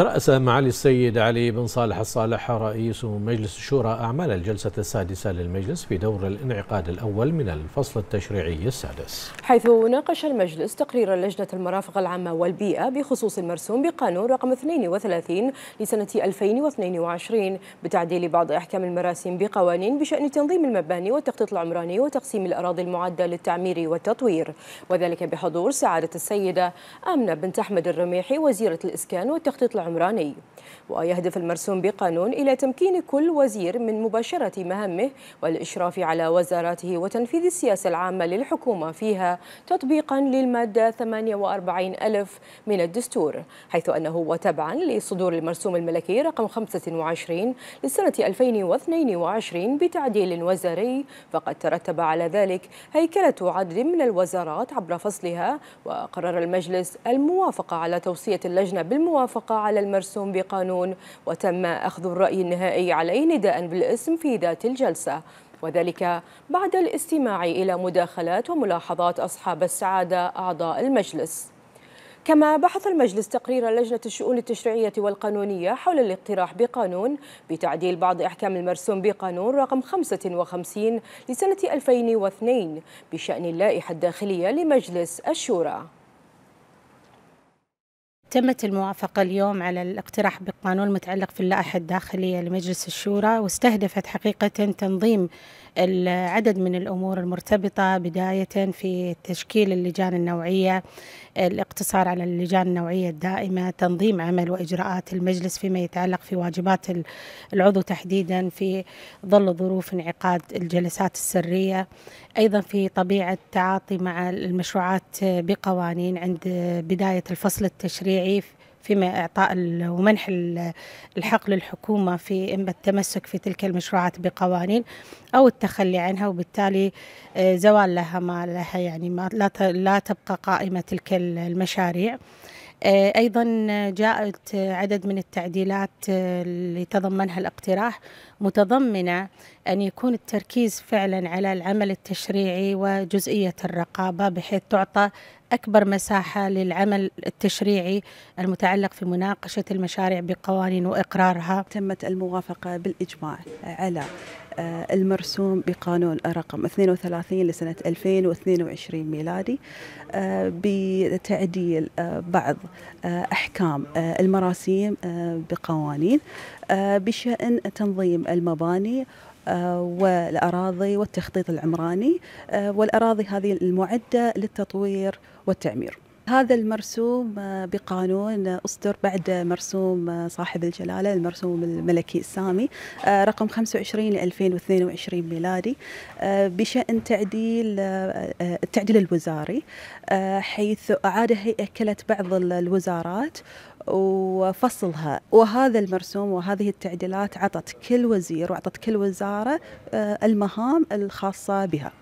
ترأس معالي السيد علي بن صالح الصالح رئيس مجلس الشورى أعمال الجلسة السادسة للمجلس في دور الانعقاد الأول من الفصل التشريعي السادس حيث ناقش المجلس تقرير لجنة المرافق العامة والبيئة بخصوص المرسوم بقانون رقم 32 لسنة 2022 بتعديل بعض أحكام المراسم بقوانين بشأن تنظيم المباني والتخطيط العمراني وتقسيم الأراضي المعدة للتعمير والتطوير وذلك بحضور سعادة السيدة آمنة بنت أحمد الرميحي وزيرة الإسكان والتخطيط العمراني العمراني ويهدف المرسوم بقانون إلى تمكين كل وزير من مباشرة مهامه والإشراف على وزاراته وتنفيذ السياسة العامة للحكومة فيها تطبيقا للمادة 48 ألف من الدستور حيث أنه وتبعا لصدور المرسوم الملكي رقم 25 لسنة 2022 بتعديل وزاري فقد ترتب على ذلك هيكلة عدد من الوزارات عبر فصلها وقرر المجلس الموافقة على توصية اللجنة بالموافقة على على المرسوم بقانون وتم أخذ الرأي النهائي عليه نداء بالاسم في ذات الجلسة وذلك بعد الاستماع إلى مداخلات وملاحظات أصحاب السعادة أعضاء المجلس كما بحث المجلس تقرير لجنة الشؤون التشريعية والقانونية حول الاقتراح بقانون بتعديل بعض أحكام المرسوم بقانون رقم 55 لسنة 2002 بشأن اللائحة الداخلية لمجلس الشورى تمت الموافقة اليوم على الاقتراح بالقانون المتعلق في اللائحة الداخلية لمجلس الشورى واستهدفت حقيقة تنظيم العدد من الأمور المرتبطة بداية في تشكيل اللجان النوعية الاقتصار على اللجان النوعية الدائمة تنظيم عمل وإجراءات المجلس فيما يتعلق في واجبات العضو تحديدا في ظل ظروف انعقاد الجلسات السرية أيضا في طبيعة تعاطي مع المشروعات بقوانين عند بداية الفصل التشريعي فيما إعطاء ومنح الحق للحكومة في إما التمسك في تلك المشروعات بقوانين أو التخلي عنها وبالتالي آه، زوال لها ما لها يعني ما لا تبقى قائمة تلك المشاريع آه، أيضا آه، جاءت عدد من التعديلات اللي تضمنها الاقتراح متضمنة أن يكون التركيز فعلا على العمل التشريعي وجزئية الرقابة بحيث تعطى أكبر مساحة للعمل التشريعي المتعلق في مناقشة المشاريع بقوانين وإقرارها تمت الموافقة بالإجماع على آه، المرسوم بقانون رقم 32 لسنة 2022 ميلادي آه، بتعديل آه، بعض أحكام المراسيم بقوانين آه، بشأن تنظيم المباني آه، والأراضي والتخطيط العمراني آه، والأراضي هذه المعدة للتطوير والتعمير هذا المرسوم بقانون أصدر بعد مرسوم صاحب الجلالة المرسوم الملكي السامي رقم 25 2022 ميلادي بشأن تعديل التعديل الوزاري حيث أعاد هيئة كلت بعض الوزارات وفصلها وهذا المرسوم وهذه التعديلات عطت كل وزير وعطت كل وزارة آه، المهام الخاصة بها